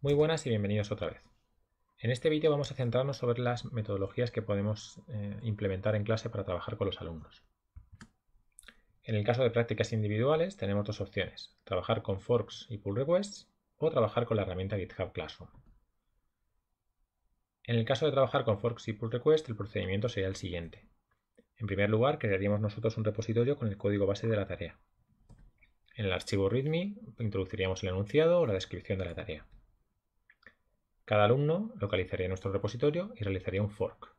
Muy buenas y bienvenidos otra vez. En este vídeo vamos a centrarnos sobre las metodologías que podemos eh, implementar en clase para trabajar con los alumnos. En el caso de prácticas individuales tenemos dos opciones, trabajar con forks y pull requests o trabajar con la herramienta GitHub Classroom. En el caso de trabajar con forks y pull requests el procedimiento sería el siguiente. En primer lugar, crearíamos nosotros un repositorio con el código base de la tarea. En el archivo README introduciríamos el enunciado o la descripción de la tarea. Cada alumno localizaría nuestro repositorio y realizaría un fork.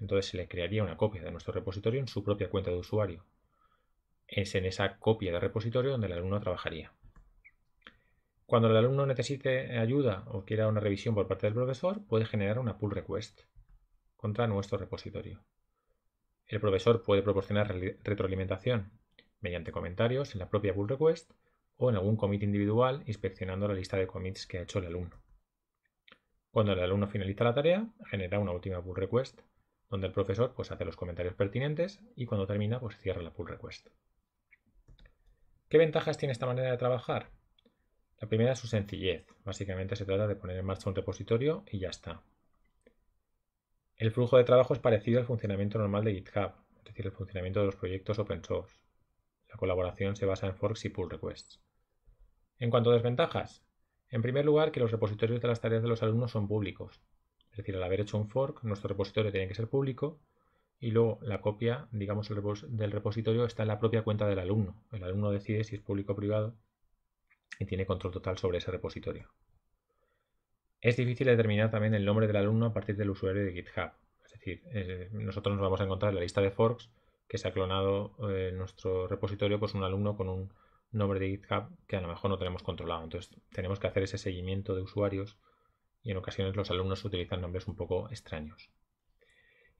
Entonces se le crearía una copia de nuestro repositorio en su propia cuenta de usuario. Es en esa copia de repositorio donde el alumno trabajaría. Cuando el alumno necesite ayuda o quiera una revisión por parte del profesor, puede generar una pull request contra nuestro repositorio. El profesor puede proporcionar retroalimentación mediante comentarios en la propia pull request o en algún commit individual inspeccionando la lista de commits que ha hecho el alumno. Cuando el alumno finaliza la tarea, genera una última pull request, donde el profesor pues, hace los comentarios pertinentes y cuando termina pues, cierra la pull request. ¿Qué ventajas tiene esta manera de trabajar? La primera es su sencillez. Básicamente se trata de poner en marcha un repositorio y ya está. El flujo de trabajo es parecido al funcionamiento normal de GitHub, es decir, el funcionamiento de los proyectos open source. La colaboración se basa en forks y pull requests. En cuanto a desventajas, en primer lugar, que los repositorios de las tareas de los alumnos son públicos. Es decir, al haber hecho un fork, nuestro repositorio tiene que ser público y luego la copia, digamos, del repositorio está en la propia cuenta del alumno. El alumno decide si es público o privado y tiene control total sobre ese repositorio. Es difícil determinar también el nombre del alumno a partir del usuario de GitHub. Es decir, eh, nosotros nos vamos a encontrar en la lista de forks que se ha clonado eh, nuestro repositorio pues un alumno con un nombre de GitHub que a lo mejor no tenemos controlado. Entonces tenemos que hacer ese seguimiento de usuarios y en ocasiones los alumnos utilizan nombres un poco extraños.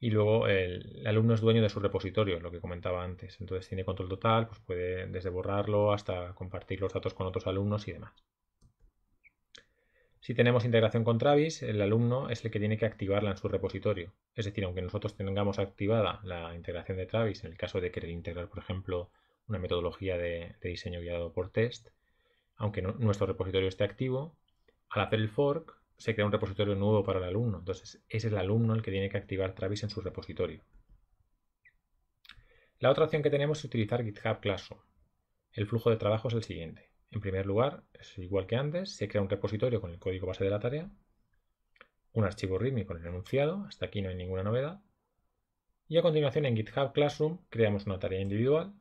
Y luego el, alumno es dueño de su repositorio, lo que comentaba antes. Entonces tiene control total, pues puede desde borrarlo hasta compartir los datos con otros alumnos y demás. Si tenemos integración con Travis, el alumno es el que tiene que activarla en su repositorio. Es decir, aunque nosotros tengamos activada la integración de Travis, en el caso de querer integrar, por ejemplo, una metodología de, diseño guiado por test, aunque nuestro repositorio esté activo, al hacer el fork se crea un repositorio nuevo para el alumno. Entonces, es el alumno el que tiene que activar Travis en su repositorio. La otra opción que tenemos es utilizar GitHub Classroom. El flujo de trabajo es el siguiente. En primer lugar, es igual que antes, se crea un repositorio con el código base de la tarea, un archivo README con el enunciado, hasta aquí no hay ninguna novedad, y a continuación en GitHub Classroom creamos una tarea individual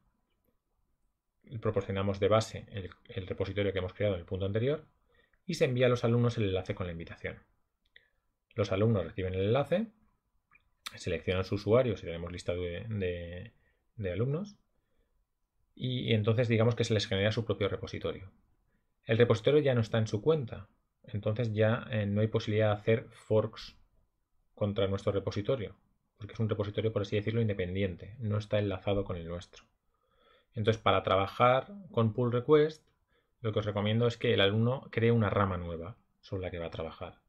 proporcionamos de base el, repositorio que hemos creado en el punto anterior y se envía a los alumnos el enlace con la invitación. Los alumnos reciben el enlace, seleccionan su usuario si tenemos lista de, alumnos y, entonces digamos que se les genera su propio repositorio. El repositorio ya no está en su cuenta, entonces ya eh, no hay posibilidad de hacer forks contra nuestro repositorio, porque es un repositorio, por así decirlo, independiente, no está enlazado con el nuestro. Entonces, para trabajar con pull request, lo que os recomiendo es que el alumno cree una rama nueva sobre la que va a trabajar.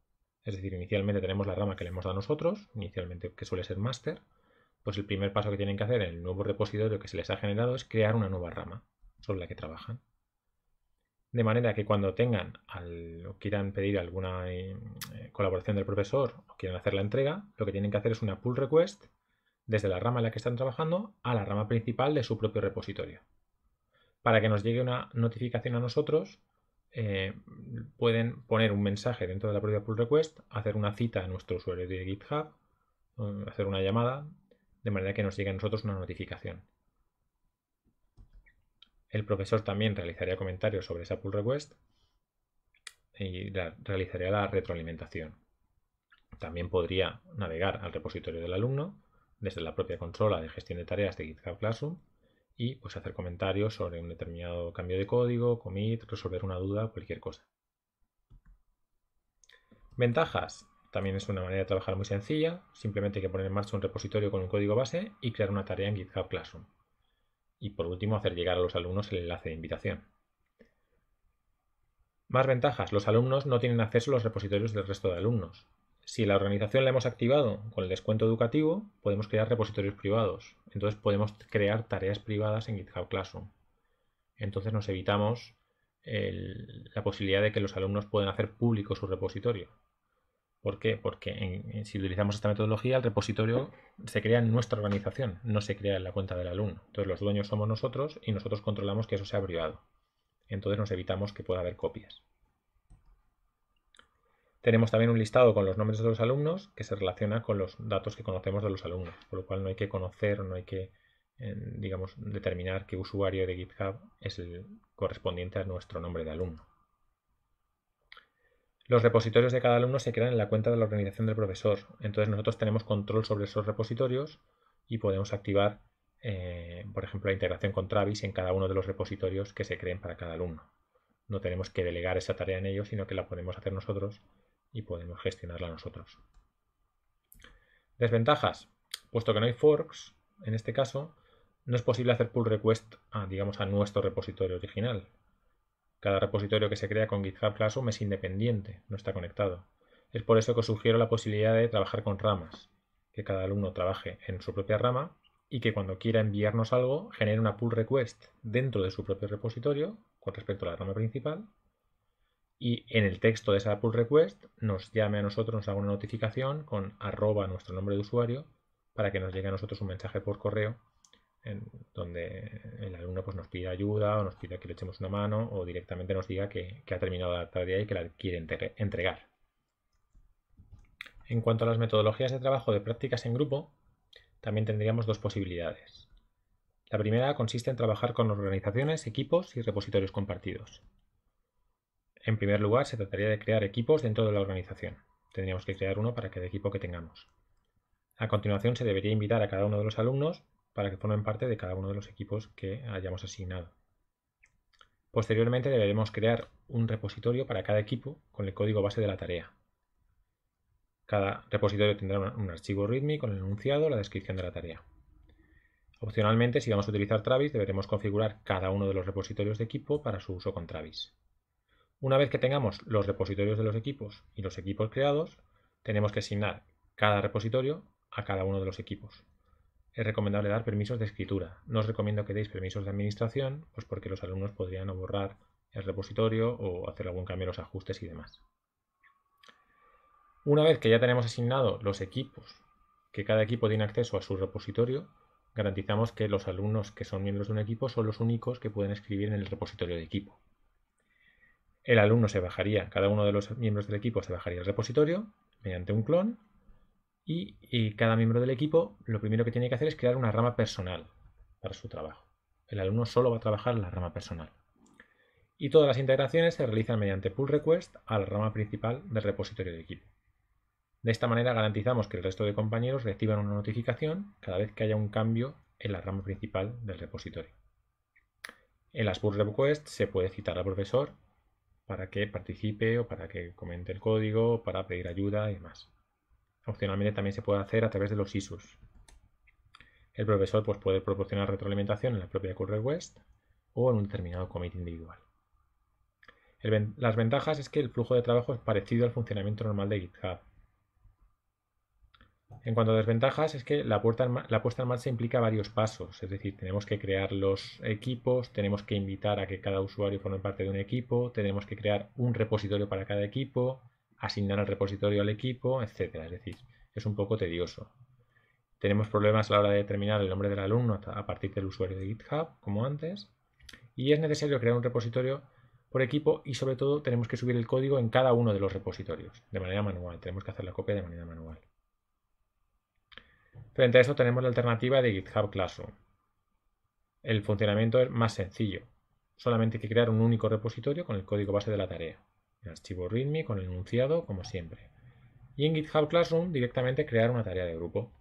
Es decir, inicialmente tenemos la rama que le hemos dado nosotros, inicialmente que suele ser master, pues el primer paso que tienen que hacer en el nuevo repositorio que se les ha generado es crear una nueva rama sobre la que trabajan. De manera que cuando tengan al, o quieran pedir alguna eh, colaboración del profesor o quieran hacer la entrega, lo que tienen que hacer es una pull request desde la rama en la que están trabajando a la rama principal de su propio repositorio. Para que nos llegue una notificación a nosotros, eh, pueden poner un mensaje dentro de la propia pull request, hacer una cita a nuestro usuario de GitHub, eh, hacer una llamada, de manera que nos llegue a nosotros una notificación. El profesor también realizaría comentarios sobre esa pull request y realizaría la retroalimentación. También podría navegar al repositorio del alumno desde la propia consola de gestión de tareas de GitHub Classroom y pues hacer comentarios sobre un determinado cambio de código, commit, resolver una duda, cualquier cosa. Ventajas. También es una manera de trabajar muy sencilla, simplemente hay que poner en marcha un repositorio con un código base y crear una tarea en GitHub Classroom. Y por último, hacer llegar a los alumnos el enlace de invitación. Más ventajas, los alumnos no tienen acceso a los repositorios del resto de alumnos. Si la organización la hemos activado con el descuento educativo, podemos crear repositorios privados. Entonces podemos crear tareas privadas en GitHub Classroom. Entonces nos evitamos la posibilidad de que los alumnos puedan hacer público su repositorio. ¿Por qué? Porque si utilizamos esta metodología, el repositorio se crea en nuestra organización, no se crea en la cuenta del alumno. Entonces los dueños somos nosotros y nosotros controlamos que eso sea privado. Entonces nos evitamos que pueda haber copias. Tenemos también un listado con los nombres de los alumnos que se relaciona con los datos que conocemos de los alumnos, por lo cual no hay que conocer, no hay que, eh, digamos, determinar qué usuario de GitHub es el correspondiente a nuestro nombre de alumno. Los repositorios de cada alumno se crean en la cuenta de la organización del profesor, entonces nosotros tenemos control sobre esos repositorios y podemos activar, eh, por ejemplo, la integración con Travis en cada uno de los repositorios que se creen para cada alumno. No tenemos que delegar esa tarea en ellos, sino que la podemos hacer nosotros y podemos gestionarla nosotros. Desventajas. Puesto que no hay forks, en este caso, no es posible hacer pull request a, digamos, a nuestro repositorio original. Cada repositorio que se crea con GitHub Classroom es independiente, no está conectado. Es por eso que sugiero la posibilidad de trabajar con ramas, que cada alumno trabaje en su propia rama y que cuando quiera enviarnos algo genere una pull request dentro de su propio repositorio con respecto a la rama principal y en el texto de esa pull request nos llame a nosotros, nos haga una notificación con arroba nuestro nombre de usuario para que nos llegue a nosotros un mensaje por correo en donde el alumno pues, nos pida ayuda o nos pida que le echemos una mano o directamente nos diga que, que ha terminado la tarea y que la quiere entregar. En cuanto a las metodologías de trabajo de prácticas en grupo, también tendríamos dos posibilidades. La primera consiste en trabajar con organizaciones, equipos y repositorios compartidos. En primer lugar, se trataría de crear equipos dentro de la organización. Tendríamos que crear uno para cada equipo que tengamos. A continuación, se debería invitar a cada uno de los alumnos para que formen parte de cada uno de los equipos que hayamos asignado. Posteriormente, deberemos crear un repositorio para cada equipo con el código base de la tarea. Cada repositorio tendrá un archivo README con el enunciado la descripción de la tarea. Opcionalmente, si vamos a utilizar Travis, deberemos configurar cada uno de los repositorios de equipo para su uso con Travis. Una vez que tengamos los repositorios de los equipos y los equipos creados, tenemos que asignar cada repositorio a cada uno de los equipos. Es recomendable dar permisos de escritura. No os recomiendo que deis permisos de administración, pues porque los alumnos podrían borrar el repositorio o hacer algún cambio en los ajustes y demás. Una vez que ya tenemos asignados los equipos, que cada equipo tiene acceso a su repositorio, garantizamos que los alumnos que son miembros de un equipo son los únicos que pueden escribir en el repositorio de equipo el alumno se bajaría, cada uno de los miembros del equipo se bajaría el repositorio mediante un clon y, cada miembro del equipo lo primero que tiene que hacer es crear una rama personal para su trabajo. El alumno solo va a trabajar la rama personal. Y todas las integraciones se realizan mediante pull request a la rama principal del repositorio de equipo. De esta manera garantizamos que el resto de compañeros reciban una notificación cada vez que haya un cambio en la rama principal del repositorio. En las pull requests se puede citar al profesor para que participe o para que comente el código, para pedir ayuda y demás. Opcionalmente también se puede hacer a través de los ISUS. El profesor pues, puede proporcionar retroalimentación en la propia curl o en un determinado commit individual. las ventajas es que el flujo de trabajo es parecido al funcionamiento normal de GitHub. En cuanto a desventajas, es que la, puesta en marcha implica varios pasos, es decir, tenemos que crear los equipos, tenemos que invitar a que cada usuario forme parte de un equipo, tenemos que crear un repositorio para cada equipo, asignar el repositorio al equipo, etc. Es decir, es un poco tedioso. Tenemos problemas a la hora de determinar el nombre del alumno a partir del usuario de GitHub, como antes. Y es necesario crear un repositorio por equipo y sobre todo tenemos que subir el código en cada uno de los repositorios, de manera manual. Tenemos que hacer la copia de manera manual. Frente a eso tenemos la alternativa de GitHub Classroom. El funcionamiento es más sencillo. Solamente hay que crear un único repositorio con el código base de la tarea. El archivo README con el enunciado, como siempre. Y en GitHub Classroom directamente crear una tarea de grupo.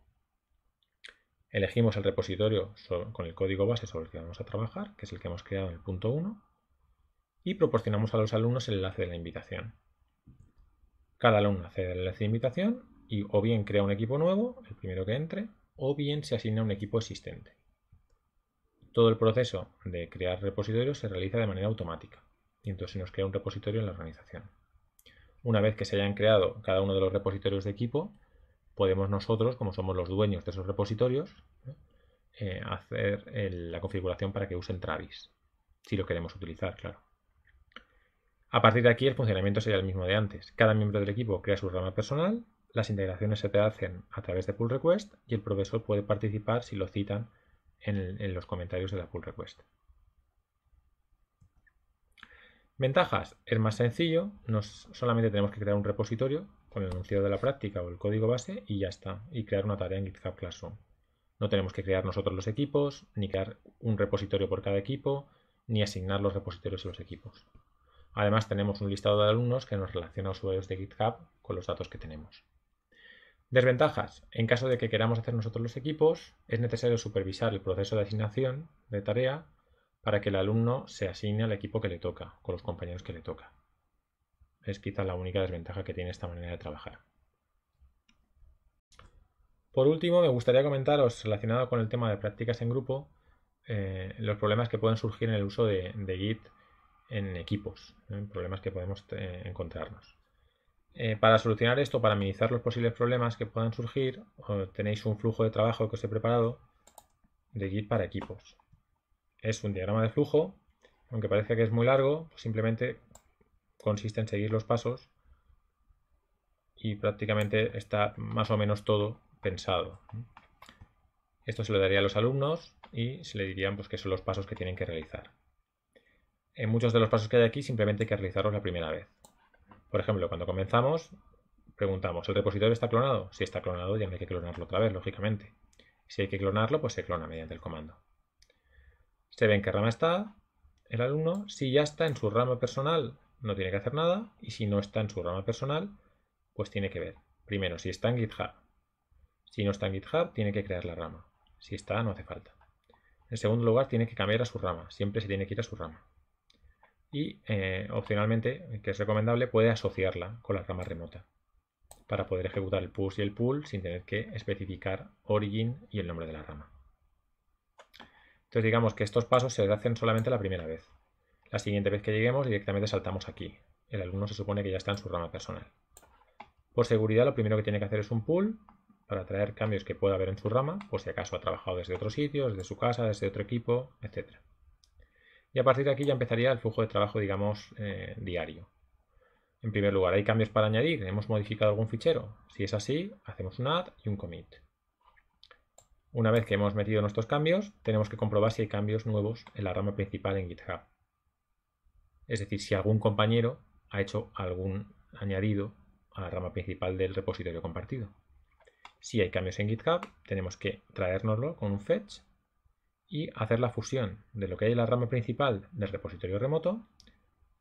Elegimos el repositorio con el código base sobre el que vamos a trabajar, que es el que hemos creado en el punto 1, y proporcionamos a los alumnos el enlace de la invitación. Cada alumno accede al enlace de invitación y o bien crea un equipo nuevo, el primero que entre, o bien se asigna un equipo existente. Todo el proceso de crear repositorios se realiza de manera automática y entonces se nos crea un repositorio en la organización. Una vez que se hayan creado cada uno de los repositorios de equipo, podemos nosotros, como somos los dueños de esos repositorios, eh, hacer la configuración para que usen Travis, si lo queremos utilizar, claro. A partir de aquí el funcionamiento sería el mismo de antes. Cada miembro del equipo crea su rama personal las integraciones se te hacen a través de pull request y el profesor puede participar si lo citan en, los comentarios de la pull request. Ventajas. Es más sencillo, solamente tenemos que crear un repositorio con el enunciado de la práctica o el código base y ya está, y crear una tarea en GitHub Classroom. No tenemos que crear nosotros los equipos, ni crear un repositorio por cada equipo, ni asignar los repositorios a los equipos. Además tenemos un listado de alumnos que nos relaciona a usuarios de GitHub con los datos que tenemos. Desventajas. En caso de que queramos hacer nosotros los equipos, es necesario supervisar el proceso de asignación de tarea para que el alumno se asigne al equipo que le toca, con los compañeros que le toca. Es quizá la única desventaja que tiene esta manera de trabajar. Por último, me gustaría comentaros, relacionado con el tema de prácticas en grupo, eh, los problemas que pueden surgir en el uso de, Git en equipos, problemas que podemos eh, encontrarnos. Eh, para solucionar esto, para minimizar los posibles problemas que puedan surgir, tenéis un flujo de trabajo que os he preparado de Git para equipos. Es un diagrama de flujo, aunque parece que es muy largo, pues simplemente consiste en seguir los pasos y prácticamente está más o menos todo pensado. Esto se lo daría a los alumnos y se le dirían pues, que son los pasos que tienen que realizar. En muchos de los pasos que hay aquí simplemente hay que realizarlos la primera vez. Por ejemplo, cuando comenzamos, preguntamos, ¿el repositorio está clonado? Si está clonado, ya no hay que clonarlo otra vez, lógicamente. Si hay que clonarlo, pues se clona mediante el comando. Se ve en qué rama está el alumno. Si ya está en su rama personal, no tiene que hacer nada. Y si no está en su rama personal, pues tiene que ver. Primero, si está en GitHub. Si no está en GitHub, tiene que crear la rama. Si está, no hace falta. En segundo lugar, tiene que cambiar a su rama. Siempre se tiene que ir a su rama y eh, opcionalmente, que es recomendable, puede asociarla con la rama remota para poder ejecutar el push y el pull sin tener que especificar origin y el nombre de la rama. Entonces digamos que estos pasos se hacen solamente la primera vez. La siguiente vez que lleguemos directamente saltamos aquí. El alumno se supone que ya está en su rama personal. Por seguridad lo primero que tiene que hacer es un pull para traer cambios que pueda haber en su rama, por si acaso ha trabajado desde otro sitio, desde su casa, desde otro equipo, etcétera. Y a partir de aquí ya empezaría el flujo de trabajo, digamos, eh, diario. En primer lugar, ¿hay cambios para añadir? ¿Hemos modificado algún fichero? Si es así, hacemos un add y un commit. Una vez que hemos metido nuestros cambios, tenemos que comprobar si hay cambios nuevos en la rama principal en GitHub. Es decir, si algún compañero ha hecho algún añadido a la rama principal del repositorio compartido. Si hay cambios en GitHub, tenemos que traérnoslo con un fetch y hacer la fusión de lo que hay en la rama principal del repositorio remoto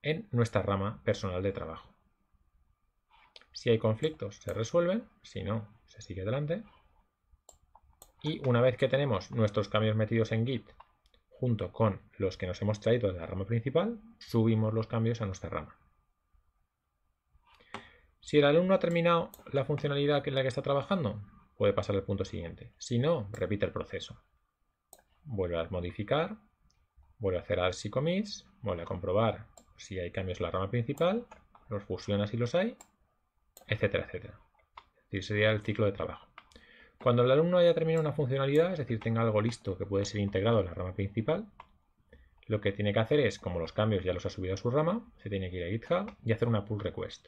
en nuestra rama personal de trabajo. Si hay conflictos, se resuelven, si no, se sigue adelante. Y una vez que tenemos nuestros cambios metidos en Git junto con los que nos hemos traído de la rama principal, subimos los cambios a nuestra rama. Si el alumno ha terminado la funcionalidad en la que está trabajando, puede pasar al punto siguiente. Si no, repite el proceso vuelve a modificar, vuelve a hacer al si commits, vuelve a comprobar si hay cambios en la rama principal, los fusiona si los hay, etcétera, etcétera. Es decir, sería el ciclo de trabajo. Cuando el alumno haya terminado una funcionalidad, es decir, tenga algo listo que puede ser integrado en la rama principal, lo que tiene que hacer es, como los cambios ya los ha subido a su rama, se tiene que ir a GitHub y hacer una pull request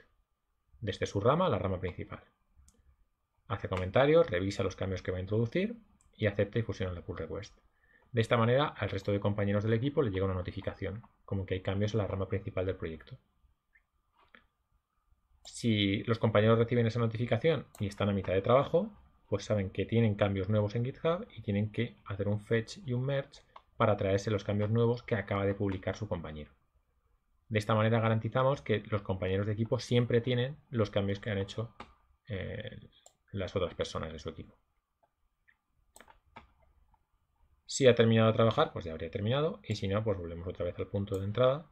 desde su rama a la rama principal. Hace comentarios, revisa los cambios que va a introducir y acepta y fusiona la pull request. De esta manera, al resto de compañeros del equipo le llega una notificación, como que hay cambios en la rama principal del proyecto. Si los compañeros reciben esa notificación y están a mitad de trabajo, pues saben que tienen cambios nuevos en GitHub y tienen que hacer un fetch y un merge para traerse los cambios nuevos que acaba de publicar su compañero. De esta manera garantizamos que los compañeros de equipo siempre tienen los cambios que han hecho eh, las otras personas de su equipo. Si ha terminado de trabajar, pues ya habría terminado y si no, pues volvemos otra vez al punto de entrada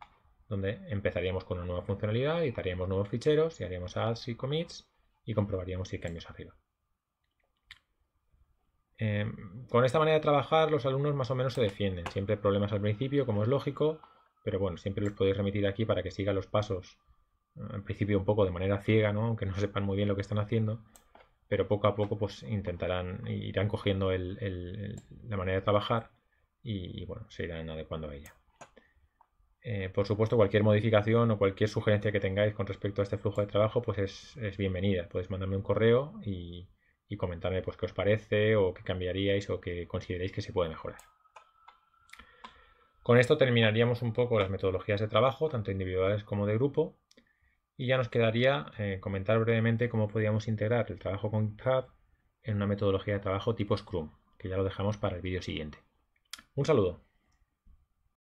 donde empezaríamos con una nueva funcionalidad, editaríamos nuevos ficheros y haríamos adds y commits y comprobaríamos si hay cambios arriba. Em, con esta manera de trabajar los alumnos más o menos se defienden. Siempre hay problemas al principio, como es lógico, pero bueno, siempre los podéis remitir aquí para que sigan los pasos. en eh, principio un poco de manera ciega, aunque no sepan muy bien lo que están haciendo, pero poco a poco pues intentarán, irán cogiendo la manera de trabajar y, bueno, se irán adecuando a ella. Eh, por supuesto, cualquier modificación o cualquier sugerencia que tengáis con respecto a este flujo de trabajo, pues es, bienvenida. Podéis mandarme un correo y, y, comentarme pues qué os parece o qué cambiaríais o qué consideréis que se puede mejorar. Con esto terminaríamos un poco las metodologías de trabajo, tanto individuales como de grupo, y ya nos quedaría eh, comentar brevemente cómo podíamos integrar el trabajo con GitHub en una metodología de trabajo tipo Scrum, que ya lo dejamos para el vídeo siguiente. Un saludo.